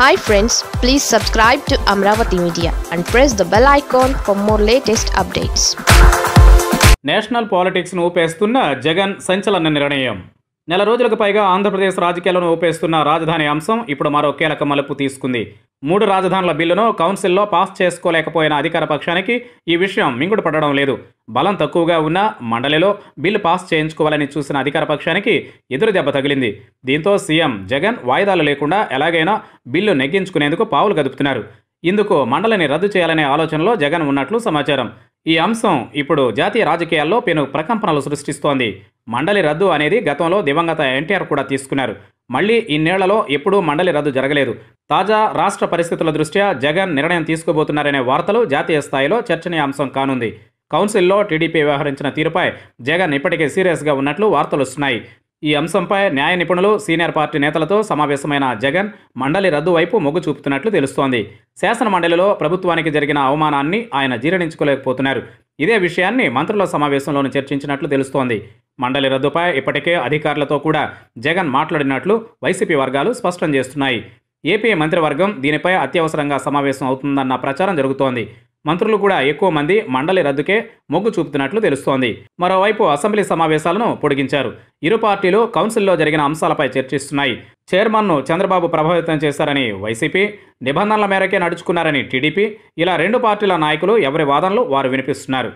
hi friends please subscribe to Amaravati media and press the bell icon for more latest updates national పాలిటిక్స్ను ఊపేస్తున్న జగన్ సంచలన నిర్ణయం నెల రోజులకు పైగా ఆంధ్రప్రదేశ్ రాజకీయాలను ఊపేస్తున్న రాజధాని అంశం ఇప్పుడు మరో కీలక మలుపు తీసుకుంది మూడు రాజధానుల బిల్లును కౌన్సిల్లో పాస్ చేసుకోలేకపోయిన అధికార పక్షానికి ఈ విషయం మింగుడు పడడం లేదు బలం తక్కువగా ఉన్న మండలిలో బిల్లు పాస్ చేయించుకోవాలని చూసిన అధికార పక్షానికి ఎదురు దెబ్బ తగిలింది దీంతో సీఎం జగన్ వాయిదాలు లేకుండా ఎలాగైనా బిల్లు నెగ్గించుకునేందుకు పావులు కదుపుతున్నారు ఇందుకు మండలిని రద్దు చేయాలనే ఆలోచనలో జగన్ ఉన్నట్లు సమాచారం ఈ అంశం ఇప్పుడు జాతీయ రాజకీయాల్లో పెను ప్రకంపనలు సృష్టిస్తోంది మండలి రద్దు అనేది గతంలో దివంగత ఎన్టీఆర్ కూడా తీసుకున్నారు మళ్ళీ ఇన్నేళ్లలో ఎప్పుడూ మండలి రద్దు జరగలేదు తాజా రాష్ట్ర పరిస్థితుల దృష్ట్యా జగన్ నిర్ణయం తీసుకోబోతున్నారనే వార్తలు జాతీయ స్థాయిలో చర్చనీయాంశం కానుంది కౌన్సిల్లో టీడీపీ వ్యవహరించిన తీరుపై జగన్ ఇప్పటికే సీరియస్గా ఉన్నట్లు వార్తలు వస్తున్నాయి ఈ అంశంపై న్యాయ నిపుణులు సీనియర్ పార్టీ నేతలతో సమావేశమైన జగన్ మండలి రద్దు వైపు మొగ్గు చూపుతున్నట్లు తెలుస్తోంది శాసన మండలిలో ప్రభుత్వానికి జరిగిన అవమానాన్ని ఆయన జీర్ణించుకోలేకపోతున్నారు ఇదే విషయాన్ని మంత్రుల సమావేశంలోనూ చర్చించినట్లు తెలుస్తోంది మండలి రద్దుపై ఇప్పటికే అధికారులతో కూడా జగన్ మాట్లాడినట్లు వైసీపీ వర్గాలు స్పష్టం చేస్తున్నాయి ఏపీ మంత్రివర్గం దీనిపై అత్యవసరంగా సమావేశం అవుతుందన్న ప్రచారం జరుగుతోంది మంత్రులు కూడా ఎక్కువ మంది మండలి రద్దుకే మొగ్గు చూపుతున్నట్లు తెలుస్తోంది మరోవైపు అసెంబ్లీ సమావేశాలను పొడిగించారు ఇరు పార్టీలు కౌన్సిల్లో జరిగిన అంశాలపై చర్చిస్తున్నాయి చైర్మన్ను చంద్రబాబు ప్రభావితం చేశారని వైసీపీ నిబంధనల మేరకే నడుచుకున్నారని టీడీపీ ఇలా రెండు పార్టీల నాయకులు ఎవరి వాదనలు వారు వినిపిస్తున్నారు